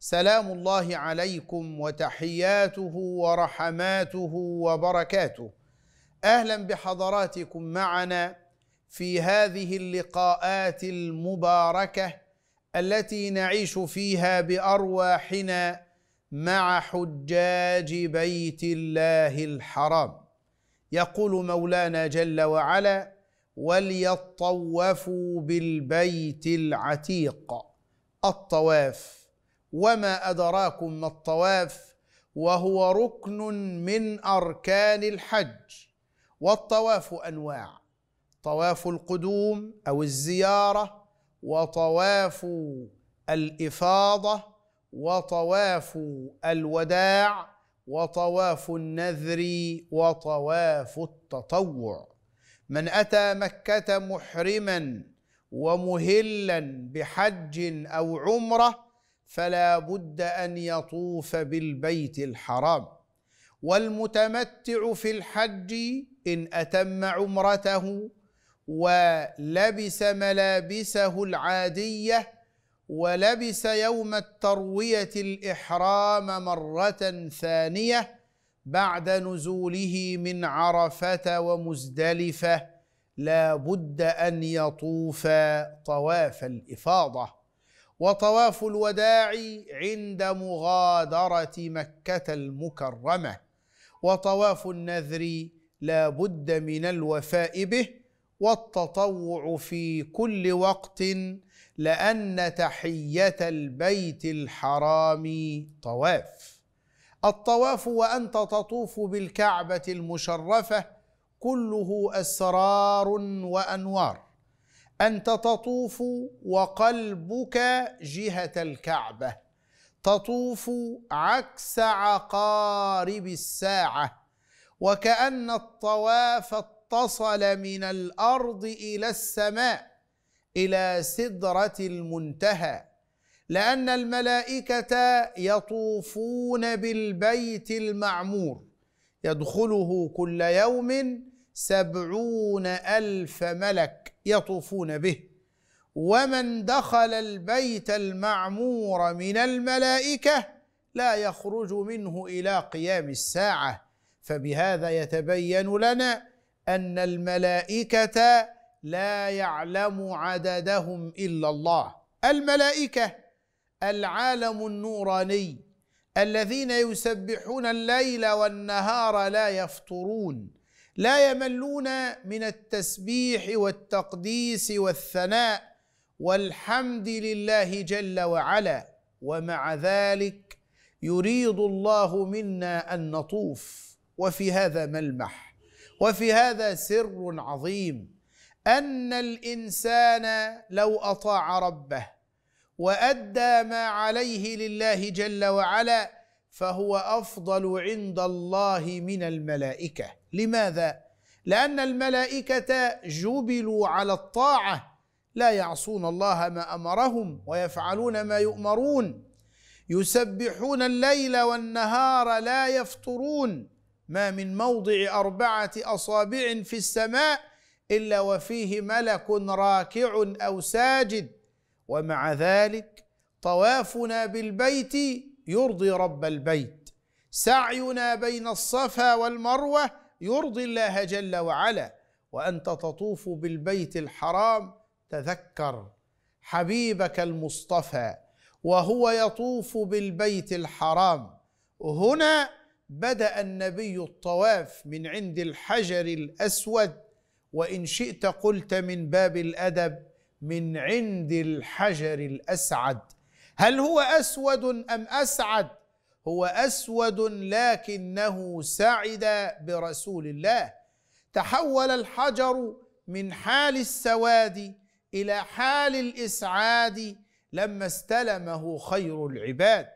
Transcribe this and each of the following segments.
سلام الله عليكم وتحياته ورحماته وبركاته اهلا بحضراتكم معنا في هذه اللقاءات المباركه التي نعيش فيها بارواحنا مع حجاج بيت الله الحرام يقول مولانا جل وعلا وليطوفوا بالبيت العتيق الطواف وما أدراكم ما الطواف وهو ركن من أركان الحج والطواف أنواع طواف القدوم أو الزيارة وطواف الإفاضة وطواف الوداع وطواف النذر وطواف التطوع من اتى مكه محرما ومهلا بحج او عمره فلا بد ان يطوف بالبيت الحرام والمتمتع في الحج ان اتم عمرته ولبس ملابسه العاديه ولبس يوم الترويه الاحرام مره ثانيه بعد نزوله من عرفه ومزدلفه لا بد ان يطوف طواف الافاضه وطواف الوداع عند مغادرة مكة المكرمة وطواف النذر لا بد من الوفاء به والتطوع في كل وقت لأن تحية البيت الحرام طواف الطواف وأنت تطوف بالكعبة المشرفة كله أسرار وأنوار انت تطوف وقلبك جهه الكعبه تطوف عكس عقارب الساعه وكان الطواف اتصل من الارض الى السماء الى سدره المنتهى لان الملائكه يطوفون بالبيت المعمور يدخله كل يوم سبعون الف ملك يطوفون به ومن دخل البيت المعمور من الملائكه لا يخرج منه الى قيام الساعه فبهذا يتبين لنا ان الملائكه لا يعلم عددهم الا الله الملائكه العالم النوراني الذين يسبحون الليل والنهار لا يفطرون لا يملون من التسبيح والتقديس والثناء والحمد لله جل وعلا ومع ذلك يريد الله منا ان نطوف وفي هذا ملمح وفي هذا سر عظيم ان الانسان لو اطاع ربه وادى ما عليه لله جل وعلا فهو افضل عند الله من الملائكه لماذا لان الملائكه جبلوا على الطاعه لا يعصون الله ما امرهم ويفعلون ما يؤمرون يسبحون الليل والنهار لا يفطرون ما من موضع اربعه اصابع في السماء الا وفيه ملك راكع او ساجد ومع ذلك طوافنا بالبيت يرضي رب البيت سعينا بين الصفا والمروه يرضي الله جل وعلا وانت تطوف بالبيت الحرام تذكر حبيبك المصطفى وهو يطوف بالبيت الحرام هنا بدا النبي الطواف من عند الحجر الاسود وان شئت قلت من باب الادب من عند الحجر الاسعد هل هو اسود ام اسعد هو اسود لكنه سعد برسول الله تحول الحجر من حال السواد الى حال الاسعاد لما استلمه خير العباد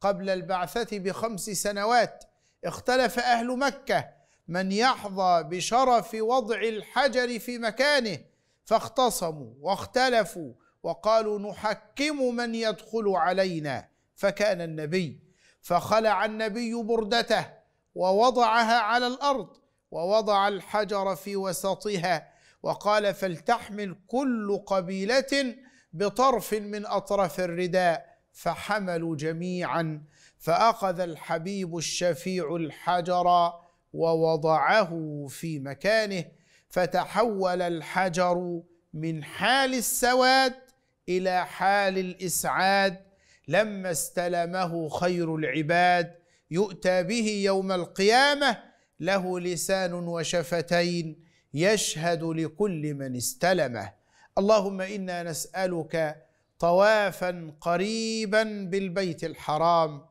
قبل البعثه بخمس سنوات اختلف اهل مكه من يحظى بشرف وضع الحجر في مكانه فاختصموا واختلفوا وقالوا نحكم من يدخل علينا فكان النبي فخلع النبي بردته ووضعها على الارض ووضع الحجر في وسطها وقال فلتحمل كل قبيله بطرف من اطراف الرداء فحملوا جميعا فاخذ الحبيب الشفيع الحجر ووضعه في مكانه فتحول الحجر من حال السواد الى حال الاسعاد لما استلمه خير العباد يؤتى به يوم القيامه له لسان وشفتين يشهد لكل من استلمه اللهم انا نسالك طوافا قريبا بالبيت الحرام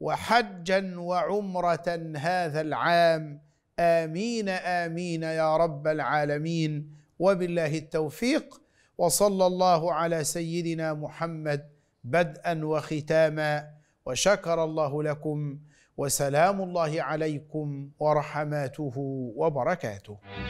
وحجا وعمره هذا العام امين امين يا رب العالمين وبالله التوفيق وصلى الله على سيدنا محمد بدءا وختاما وشكر الله لكم وسلام الله عليكم ورحماته وبركاته